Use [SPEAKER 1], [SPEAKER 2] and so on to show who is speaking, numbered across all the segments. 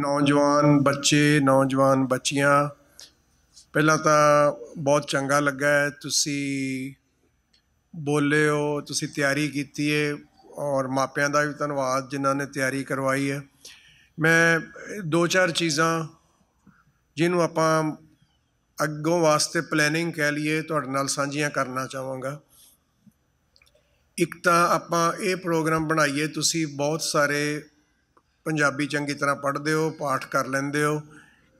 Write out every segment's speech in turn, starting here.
[SPEAKER 1] ਨੌਜਵਾਨ ਬੱਚੇ ਨੌਜਵਾਨ ਬੱਚੀਆਂ ਪਹਿਲਾਂ ਤਾਂ ਬਹੁਤ ਚੰਗਾ ਲੱਗਾ ਤੁਸੀਂ ਬੋਲੇ ਹੋ ਤੁਸੀਂ ਤਿਆਰੀ ਕੀਤੀ ਹੈ ਔਰ ਮਾਪਿਆਂ ਦਾ ਵੀ ਧੰਨਵਾਦ ਜਿਨ੍ਹਾਂ ਨੇ ਤਿਆਰੀ ਕਰਵਾਈ ਹੈ ਮੈਂ ਦੋ ਚਾਰ ਚੀਜ਼ਾਂ ਜਿਹਨੂੰ ਆਪਾਂ ਅੱਗੋਂ ਵਾਸਤੇ ਪਲੈਨਿੰਗ ਕਹਿ ਲਈਏ ਤੁਹਾਡੇ ਨਾਲ ਸਾਂਝੀਆਂ ਕਰਨਾ ਚਾਹਾਂਗਾ ਇੱਕ ਤਾਂ ਆਪਾਂ ਇਹ ਪ੍ਰੋਗਰਾਮ ਬਣਾਈਏ ਤੁਸੀਂ ਬਹੁਤ ਸਾਰੇ ਪੰਜਾਬੀ ਚੰਗੀ ਤਰ੍ਹਾਂ ਪੜ੍ਹਦੇ ਹੋ ਪਾਠ ਕਰ ਲੈਂਦੇ ਹੋ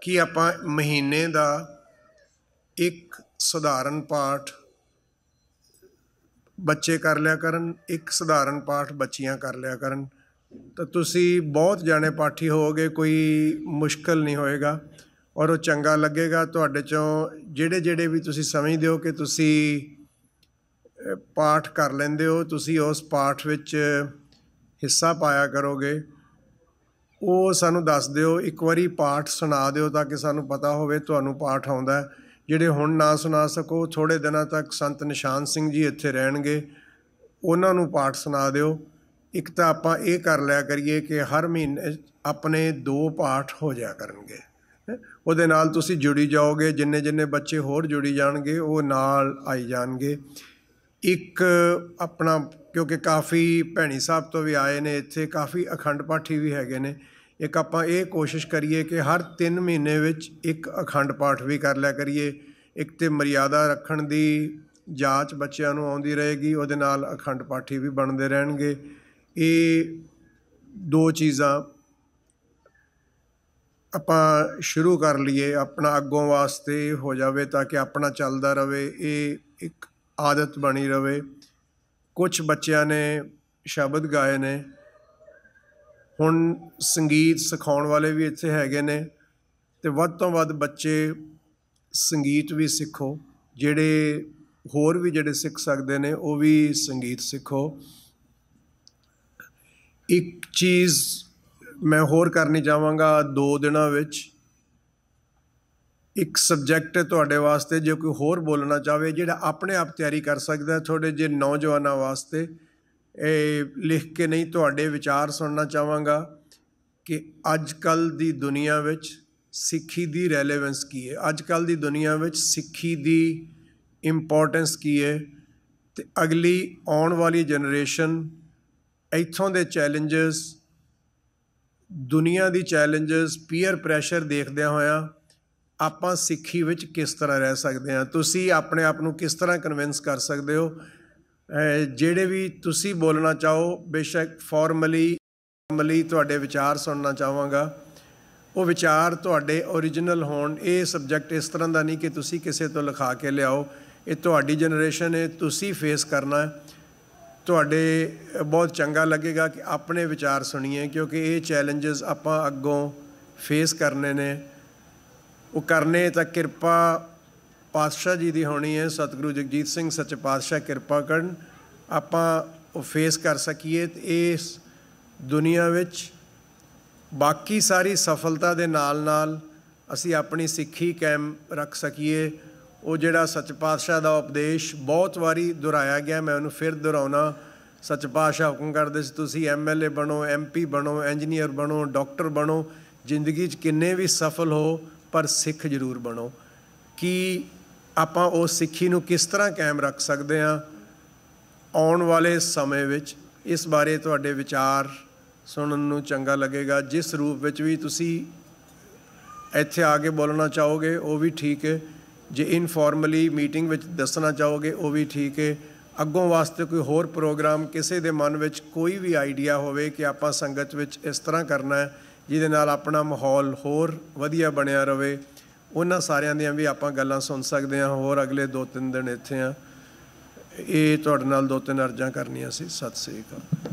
[SPEAKER 1] ਕਿ ਆਪਾਂ ਮਹੀਨੇ ਦਾ ਇੱਕ ਸਧਾਰਨ ਪਾਠ ਬੱਚੇ ਕਰ ਲਿਆ ਕਰਨ ਇੱਕ ਸਧਾਰਨ ਪਾਠ ਬੱਚੀਆਂ ਕਰ ਲਿਆ ਕਰਨ ਤਾਂ ਤੁਸੀਂ ਬਹੁਤ ਜਾਣੇ ਪਾਠੀ ਹੋਵੋਗੇ ਕੋਈ ਮੁਸ਼ਕਲ ਨਹੀਂ ਹੋਏਗਾ ਔਰ ਉਹ ਚੰਗਾ ਲੱਗੇਗਾ ਤੁਹਾਡੇ ਚੋਂ ਜਿਹੜੇ ਜਿਹੜੇ ਵੀ ਤੁਸੀਂ ਸਮਝਦੇ ਹੋ ਕਿ ਤੁਸੀਂ ਪਾਠ ਕਰ ਲੈਂਦੇ ਹੋ ਤੁਸੀਂ ਉਸ ਪਾਠ ਵਿੱਚ ਹਿੱਸਾ ਪਾਇਆ ਕਰੋਗੇ ਉਹ ਸਾਨੂੰ ਦੱਸ ਦਿਓ ਇੱਕ ਵਾਰੀ ਪਾਠ ਸੁਣਾ ਦਿਓ ਤਾਂ ਕਿ ਸਾਨੂੰ ਪਤਾ ਹੋਵੇ ਤੁਹਾਨੂੰ ਪਾਠ ਆਉਂਦਾ ਜਿਹੜੇ ਹੁਣ ਨਾ ਸੁਣਾ ਸਕੋ ਥੋੜੇ ਦਿਨਾਂ ਤੱਕ ਸੰਤ ਨਿਸ਼ਾਨ ਸਿੰਘ ਜੀ ਇੱਥੇ ਰਹਿਣਗੇ ਉਹਨਾਂ ਨੂੰ ਪਾਠ ਸੁਣਾ ਦਿਓ ਇੱਕ ਤਾਂ ਆਪਾਂ ਇਹ ਕਰ ਲਿਆ ਕਰੀਏ ਕਿ ਹਰ ਮਹੀਨੇ ਆਪਣੇ ਦੋ ਪਾਠ ਹੋ ਜਾਇਆ ਕਰਨਗੇ ਉਹਦੇ ਨਾਲ ਤੁਸੀਂ ਜੁੜੀ ਜਾਓਗੇ ਜਿੰਨੇ ਜਿੰਨੇ ਬੱਚੇ ਹੋਰ ਜੁੜੀ ਜਾਣਗੇ ਉਹ ਨਾਲ ਆਈ ਜਾਣਗੇ ਇੱਕ ਆਪਣਾ ਕਿਉਂਕਿ ਕਾਫੀ ਭੈਣੀ ਸਾਹਿਬ ਤੋਂ ਵੀ ਆਏ ਨੇ ਇੱਥੇ ਕਾਫੀ ਅਖੰਡ ਪਾਠੀ ਵੀ ਹੈਗੇ ਨੇ ਇੱਕ ਆਪਾਂ ਇਹ ਕੋਸ਼ਿਸ਼ ਕਰੀਏ ਕਿ ਹਰ 3 ਮਹੀਨੇ ਵਿੱਚ ਇੱਕ ਅਖੰਡ ਪਾਠ ਵੀ ਕਰ ਲਿਆ ਕਰੀਏ ਇੱਕ ਤੇ ਮਰਿਆਦਾ ਰੱਖਣ ਦੀ ਜਾਂਚ ਬੱਚਿਆਂ ਨੂੰ ਆਉਂਦੀ ਰਹੇਗੀ ਉਹਦੇ ਨਾਲ ਅਖੰਡ ਪਾਠੀ ਵੀ ਬਣਦੇ ਰਹਿਣਗੇ ਇਹ ਦੋ ਚੀਜ਼ਾਂ ਆਪਾਂ ਸ਼ੁਰੂ ਕਰ ਲਈਏ ਆਪਣਾ ਅੱਗੋਂ ਵਾਸਤੇ ਹੋ ਜਾਵੇ ਤਾਂ ਕਿ ਆਪਣਾ ਚੱਲਦਾ ਰਹੇ ਇਹ ਇੱਕ ਆਦਤ ਬਣੀ ਰਹੇ ਕੁਝ ਬੱਚਿਆਂ ਨੇ ਸ਼ਬਦ ਗਾਏ ਨੇ ਹੁਣ ਸੰਗੀਤ ਸਿਖਾਉਣ ਵਾਲੇ ਵੀ ਇੱਥੇ ਹੈਗੇ ਨੇ ਤੇ ਵੱਧ ਤੋਂ ਵੱਧ ਬੱਚੇ ਸੰਗੀਤ ਵੀ ਸਿੱਖੋ ਜਿਹੜੇ ਹੋਰ ਵੀ ਜਿਹੜੇ ਸਿੱਖ ਸਕਦੇ ਨੇ ਉਹ ਵੀ ਸੰਗੀਤ ਸਿੱਖੋ ਇੱਕ ਚੀਜ਼ ਮੈਂ ਹੋਰ ਕਰਨੀ ਚਾਹਾਂਗਾ ਦੋ ਦਿਨਾਂ ਵਿੱਚ ਇੱਕ ਸਬਜੈਕਟ ਹੈ ਤੁਹਾਡੇ ਵਾਸਤੇ ਜੇ ਕੋਈ ਹੋਰ ਬੋਲਣਾ ਚਾਹਵੇ ਜਿਹੜਾ ਆਪਣੇ ਆਪ ਤਿਆਰੀ ਕਰ ਸਕਦਾ ਤੁਹਾਡੇ ਜੇ ਨੌਜਵਾਨਾਂ ਵਾਸਤੇ ਇਹ ਲਿਖ ਕੇ ਨਹੀਂ ਤੁਹਾਡੇ ਵਿਚਾਰ ਸੁਣਨਾ ਚਾਹਾਂਗਾ ਕਿ ਅੱਜ ਕੱਲ ਦੀ ਦੁਨੀਆ ਵਿੱਚ ਸਿੱਖੀ ਦੀ ਰੈਲੇਵੈਂਸ ਕੀ ਹੈ ਅੱਜ ਕੱਲ ਦੀ ਦੁਨੀਆ ਵਿੱਚ ਸਿੱਖੀ ਦੀ ਇੰਪੋਰਟੈਂਸ ਕੀ ਹੈ ਤੇ ਅਗਲੀ ਆਉਣ ਵਾਲੀ ਜਨਰੇਸ਼ਨ ਇੱਥੋਂ ਦੇ ਚੈਲੰਜਸ ਦੁਨੀਆ ਦੀ ਚੈਲੰਜਸ ਪੀਅਰ ਪ੍ਰੈਸ਼ਰ ਦੇਖਦਿਆਂ ਹੋਇਆਂ ਆਪਾਂ ਸਿੱਖੀ ਵਿੱਚ ਕਿਸ ਤਰ੍ਹਾਂ ਰਹਿ ਸਕਦੇ ਹਾਂ ਤੁਸੀਂ ਆਪਣੇ ਆਪ ਨੂੰ ਕਿਸ ਤਰ੍ਹਾਂ ਕਨਵਿੰਸ ਕਰ ਸਕਦੇ ਹੋ ਜਿਹੜੇ ਵੀ ਤੁਸੀਂ ਬੋਲਣਾ ਚਾਹੋ ਬੇਸ਼ੱਕ ਫਾਰਮਲੀ ਫਾਰਮਲੀ ਤੁਹਾਡੇ ਵਿਚਾਰ ਸੁਣਨਾ ਚਾਹਾਂਗਾ ਉਹ ਵਿਚਾਰ ਤੁਹਾਡੇ origignal ਹੋਣ ਇਹ ਸਬਜੈਕਟ ਇਸ ਤਰ੍ਹਾਂ ਦਾ ਨਹੀਂ ਕਿ ਤੁਸੀਂ ਕਿਸੇ ਤੋਂ ਲਿਖਾ ਕੇ ਲਿਆਓ ਇਹ ਤੁਹਾਡੀ ਜਨਰੇਸ਼ਨ ਹੈ ਤੁਸੀਂ ਫੇਸ ਕਰਨਾ ਤੁਹਾਡੇ ਬਹੁਤ ਚੰਗਾ ਲੱਗੇਗਾ ਕਿ ਆਪਣੇ ਵਿਚਾਰ ਸੁਣੀਏ ਕਿਉਂਕਿ ਇਹ ਚੈਲੰਜਸ ਆਪਾਂ ਅੱਗੋਂ ਫੇਸ ਕਰਨੇ ਨੇ ਉਹ ਕਰਨੇ ਤਾਂ ਕਿਰਪਾ ਪਾਤਸ਼ਾਹ ਜੀ ਦੀ ਹੋਣੀ ਹੈ ਸਤਿਗੁਰੂ ਜਗਜੀਤ ਸਿੰਘ ਸੱਚ ਪਾਤਸ਼ਾਹ ਕਿਰਪਾ ਕਰਨ ਆਪਾਂ ਉਹ ਫੇਸ ਕਰ ਸਕੀਏ ਇਸ ਦੁਨੀਆ ਵਿੱਚ ਬਾਕੀ ਸਾਰੀ ਸਫਲਤਾ ਦੇ ਨਾਲ-ਨਾਲ ਅਸੀਂ ਆਪਣੀ ਸਿੱਖੀ ਕਾਇਮ ਰੱਖ ਸਕੀਏ ਉਹ ਜਿਹੜਾ ਸੱਚ ਪਾਤਸ਼ਾਹ ਦਾ ਉਪਦੇਸ਼ ਬਹੁਤ ਵਾਰੀ ਦੁਹਰਾਇਆ ਗਿਆ ਮੈਂ ਉਹਨੂੰ ਫਿਰ ਦੁਹਰਾਉਣਾ ਸੱਚ ਪਾਤਸ਼ਾਹ ਹੁਕਮ ਕਰਦੇ ਸੀ ਤੁਸੀਂ ਐਮਐਲਏ ਬਣੋ ਐਮਪੀ ਬਣੋ ਇੰਜੀਨੀਅਰ ਬਣੋ ਡਾਕਟਰ ਬਣੋ ਜ਼ਿੰਦਗੀ 'ਚ ਕਿੰਨੇ ਵੀ ਸਫਲ ਹੋ ਪਰ ਸਿੱਖ ਜ਼ਰੂਰ ਬਣੋ ਕਿ ਆਪਾਂ ਉਹ ਸਿੱਖੀ ਨੂੰ ਕਿਸ ਤਰ੍ਹਾਂ ਕਾਇਮ ਰੱਖ ਸਕਦੇ ਹਾਂ ਆਉਣ ਵਾਲੇ ਸਮੇਂ ਵਿੱਚ ਇਸ ਬਾਰੇ ਤੁਹਾਡੇ ਵਿਚਾਰ ਸੁਣਨ ਨੂੰ ਚੰਗਾ ਲੱਗੇਗਾ ਜਿਸ ਰੂਪ ਵਿੱਚ ਵੀ ਤੁਸੀਂ ਇੱਥੇ ਆ ਕੇ ਬੋਲਣਾ ਚਾਹੋਗੇ ਉਹ ਵੀ ਠੀਕ ਹੈ ਜੇ ਇਨਫਾਰਮਲੀ ਮੀਟਿੰਗ ਵਿੱਚ ਦੱਸਣਾ ਚਾਹੋਗੇ ਉਹ ਵੀ ਠੀਕ ਹੈ ਅੱਗੋਂ ਵਾਸਤੇ ਕੋਈ ਹੋਰ ਪ੍ਰੋਗਰਾਮ ਕਿਸੇ ਦੇ ਮਨ ਵਿੱਚ ਕੋਈ ਵੀ ਆਈਡੀਆ ਹੋਵੇ ਕਿ ਆਪਾਂ ਸੰਗਤ ਵਿੱਚ ਇਸ ਤਰ੍ਹਾਂ ਕਰਨਾ ਹੈ ਜਿਹਦੇ ਨਾਲ ਆਪਣਾ ਮਾਹੌਲ ਹੋਰ ਵਧੀਆ ਬਣਿਆ ਰਵੇ ਉਹਨਾਂ ਸਾਰਿਆਂ ਦੀਆਂ ਵੀ ਆਪਾਂ ਗੱਲਾਂ ਸੁਣ ਸਕਦੇ ਹਾਂ ਹੋਰ ਅਗਲੇ 2-3 ਦਿਨ ਇੱਥੇ ਆ ਇਹ ਤੁਹਾਡੇ ਨਾਲ ਦੋ ਤਿੰਨ ਅਰਜ਼ਾਂ ਕਰਨੀਆਂ ਸੀ ਸਤਿ ਸ੍ਰੀ ਅਕਾਲ